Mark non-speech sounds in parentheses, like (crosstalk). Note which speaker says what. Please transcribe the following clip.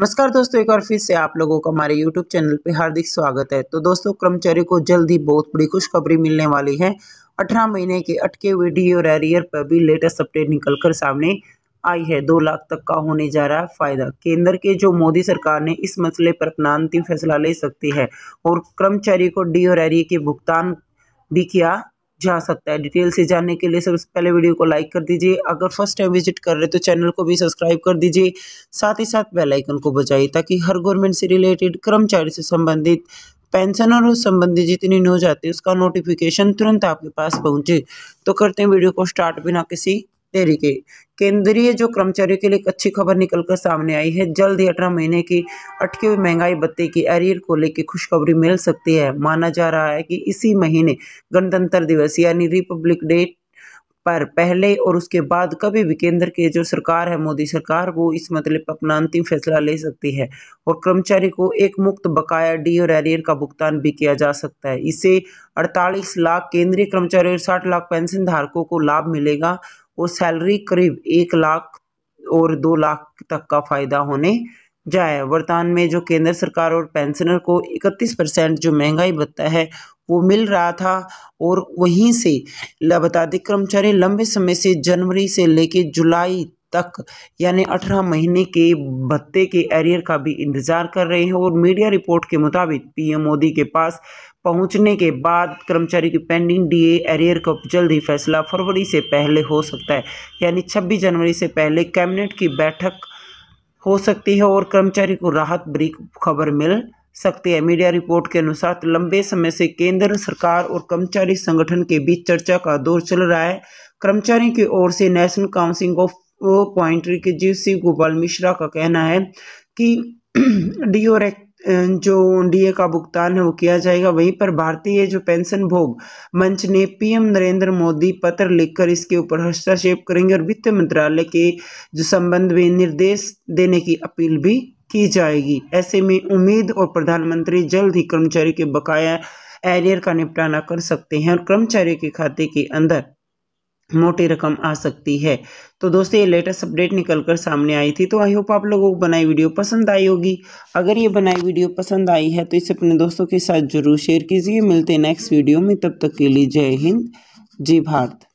Speaker 1: नमस्कार दोस्तों एक बार फिर से आप लोगों का हमारे यूट्यूब चैनल पे हार्दिक स्वागत है तो दोस्तों कर्मचारियों को जल्द ही बहुत बड़ी खुशखबरी मिलने वाली है अठारह महीने के अटके हुए डी और एरियर पर भी लेटेस्ट अपडेट निकल कर सामने आई है दो लाख तक का होने जा रहा है फायदा केंद्र के जो मोदी सरकार ने इस मसले पर अपना अंतिम फैसला ले सकती है और कर्मचारी को डी और एरियर के भुगतान भी किया जा सकता है डिटेल से जानने के लिए सबसे पहले वीडियो को लाइक कर दीजिए अगर फर्स्ट टाइम विजिट कर रहे हैं तो चैनल को भी सब्सक्राइब कर दीजिए साथ ही साथ बेल आइकन को बजाइए ताकि हर गवर्नमेंट से रिलेटेड कर्मचारी से संबंधित पेंशन और संबंधित जितनी न्यूज आती है उसका नोटिफिकेशन तुरंत आपके पास पहुंचे तो करते हैं वीडियो को स्टार्ट बिना किसी देरी की केंद्रीय जो कर्मचारियों के लिए एक अच्छी खबर निकलकर सामने आई है जल्द ही अठारह महीने की अटके हुई महंगाई भत्ते की एरियर को लेकर खुशखबरी मिल सकती है माना जा रहा है कि इसी महीने गणतंत्र दिवस यानी रिपब्लिक डे पर पहले और उसके बाद कभी भी केंद्र के जो सरकार है मोदी सरकार वो इस मतलब अपना अंतिम फैसला ले सकती है और कर्मचारी को एक मुक्त बकाया डी और एरियर का भुगतान भी किया जा सकता है इससे 48 लाख केंद्रीय कर्मचारी और 60 लाख पेंशन धारकों को लाभ मिलेगा और सैलरी करीब एक लाख और दो लाख तक का फ़ायदा होने जाए वर्तमान में जो केंद्र सरकार और पेंशनर को 31 परसेंट जो महंगाई भत्ता है वो मिल रहा था और वहीं से बता दें कर्मचारी लंबे समय से जनवरी से लेके जुलाई तक यानी अठारह महीने के भत्ते के एरियर का भी इंतज़ार कर रहे हैं और मीडिया रिपोर्ट के मुताबिक पीएम मोदी के पास पहुंचने के बाद कर्मचारी की पेंडिंग डीए एरियर का जल्द ही फैसला फरवरी से पहले हो सकता है यानी छब्बीस जनवरी से पहले कैबिनेट की बैठक हो सकती है और कर्मचारी को राहत भरी खबर मिल सकती है मीडिया रिपोर्ट के अनुसार लंबे समय से केंद्र सरकार और कर्मचारी संगठन के बीच चर्चा का दौर चल रहा है कर्मचारियों की ओर से नेशनल काउंसिल ऑफ पॉइंट्री के जीव गोपाल मिश्रा का कहना है कि डीओ (clears throat) जो डीए का भुगतान है वो किया जाएगा वहीं पर भारतीय जो पेंशन भोग मंच ने पीएम नरेंद्र मोदी पत्र लिखकर इसके ऊपर हस्तक्षेप करेंगे और वित्त मंत्रालय के जो संबंध में निर्देश देने की अपील भी की जाएगी ऐसे में उम्मीद और प्रधानमंत्री जल्द ही कर्मचारी के बकाया एरियर का निपटारा कर सकते हैं और कर्मचारी के खाते के अंदर मोटी रकम आ सकती है तो दोस्तों ये लेटेस्ट अपडेट निकल कर सामने आई थी तो आई होप आप लोगों को बनाई वीडियो पसंद आई होगी अगर ये बनाई वीडियो पसंद आई है तो इसे अपने दोस्तों के साथ जरूर शेयर कीजिए मिलते हैं नेक्स्ट वीडियो में तब तक के लिए जय हिंद जय भारत